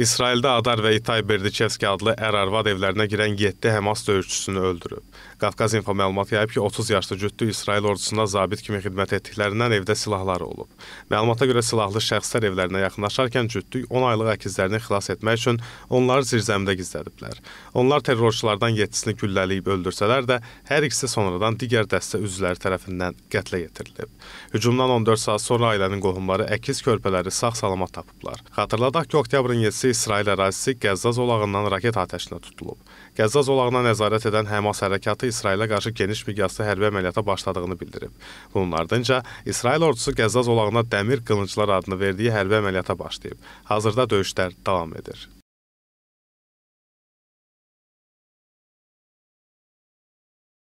İsraildə Adar və İtay Berdiçevski adlı ər-arvad evlərinə girən 7 Həmas döyüşçüsünü öldürüb. Qafqaz İnfo məlumat yayıb ki, 30 yaşlı cütlü İsrail ordusunda zabit kimi xidmət etdiklərindən evdə silahları olub. Məlumata görə silahlı şəxslər evlərinə yaxınlaşarkən cütlük 10 aylıq əkizlərini xilas etmək üçün onları zirzəmdə gizlədiblər. Onlar terrorçulardan 7-sini güllələyib öldürsələr də, hər ikisi sonradan digər dəstə üzvləri tərəfindən qətlə yetirilib. Hücumdan 14 saat sonra ailənin qohumları əkiz körpələri sağ-salamat tapıblar. Xatırladaq ki, oktyabrın 7 isə İsrail ərazisi Qəzza zolağından raket atəşinə tutulub. Qəzza zolağına nəzarət edən Həmas hərəkatı İsrailə qarşı geniş miqyaslı hərbi əməliyyata başladığını bildirib. Bunun ardınca İsrail ordusu Qəzza zolağına dəmir qılınclar adını verdiyi hərbi əməliyyata başlayıb. Hazırda döyüşlər davam edir.